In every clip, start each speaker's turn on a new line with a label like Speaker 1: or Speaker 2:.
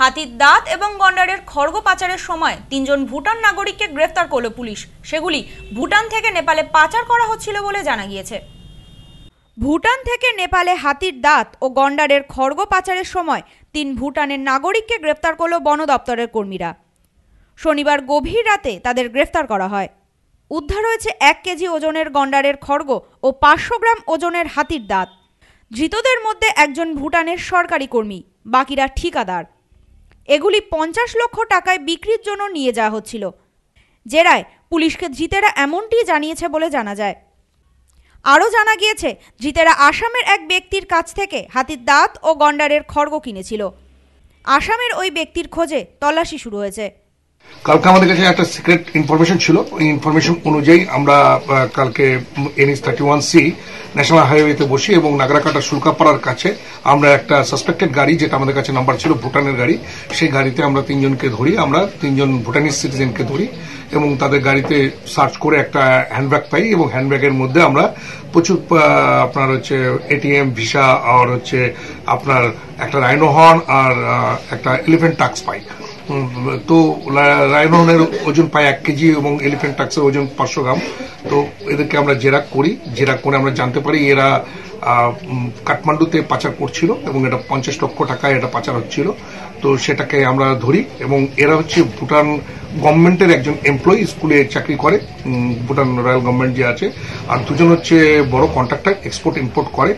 Speaker 1: হাতির দাঁত এবং গন্ডারের খড়গ পাচারের সময় তিনজন ভুটান নাগরিককে গ্রেফতার করল পুলিশ সেগুলি ভুটান থেকে নেপালে পাচার করা হচ্ছিল বলে জানা গিয়েছে ভুটান থেকে নেপালে হাতির দাঁত ও গন্ডারের খড়গ পাচারের সময় তিন ভুটানের নাগরিককে গ্রেফতার করল বন দপ্তরের কর্মীরা শনিবার গভীর রাতে তাদের গ্রেফতার করা হয় উদ্ধার হয়েছে এক কেজি ওজনের গন্ডারের খড়গ ও পাঁচশো গ্রাম ওজনের হাতির দাঁত ধৃতদের মধ্যে একজন ভুটানের সরকারি কর্মী বাকিরা ঠিকাদার এগুলি পঞ্চাশ লক্ষ টাকায় বিক্রির জন্য নিয়ে যাওয়া হচ্ছিল জেরায় পুলিশকে ধৃতেরা এমনটি জানিয়েছে বলে জানা যায় আরও জানা গিয়েছে ধৃতেরা আসামের এক ব্যক্তির কাছ থেকে হাতির দাঁত ও গন্ডারের খড়গ কিনেছিল আসামের ওই ব্যক্তির খোঁজে তল্লাশি শুরু হয়েছে
Speaker 2: কালকে আমাদের কাছে একটা সিক্রেট ইনফরমেশন ছিল ওই ইনফরমেশন অনুযায়ী আমরা কালকে NS thirty one C national হাইওয়েতে বসি এবং নাগরাকাটা শুল্কাপাড়ার কাছে আমরা একটা সাসপেক্টেড গাড়ি যেটা আমাদের কাছে নাম্বার ছিল ভুটানের গাড়ি সেই গাড়িতে আমরা তিনজনকে ধরি আমরা তিনজন ভুটানিস সিটিজেনকে ধরি এবং তাদের গাড়িতে সার্চ করে একটা হ্যান্ডব্যাগ পাই এবং হ্যান্ডব্যাগের মধ্যে আমরা প্রচুর আপনার হচ্ছে এটিএম ভিসা আর হচ্ছে আপনার একটা রাইনোহর্ন আর একটা এলিফেন্ট টাক্স পাই তো রায়নহনের ওজন প্রায় এক কেজি এবং এলিফেন্ট টাক্সের ওজন পাঁচশো গ্রাম তো এদেরকে আমরা জেরা করি জেরা করে আমরা জানতে পারি এরা কাঠমান্ডুতে পাচার করছিল এবং এটা পঞ্চাশ লক্ষ টাকা এটা পাচার হচ্ছিল তো সেটাকে আমরা ধরি এবং এরা হচ্ছে ভুটান গভর্নমেন্টের একজন এমপ্লয়ি স্কুলে চাকরি করে ভুটান রয়্যাল গভর্নমেন্ট যে আছে আর দুজন হচ্ছে বড় কন্ট্রাক্টর এক্সপোর্ট ইম্পোর্ট করে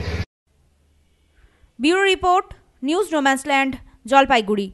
Speaker 1: বিউরো রিপোর্ট নিউজ রোম্যান্সল্যান্ড জলপাইগুড়ি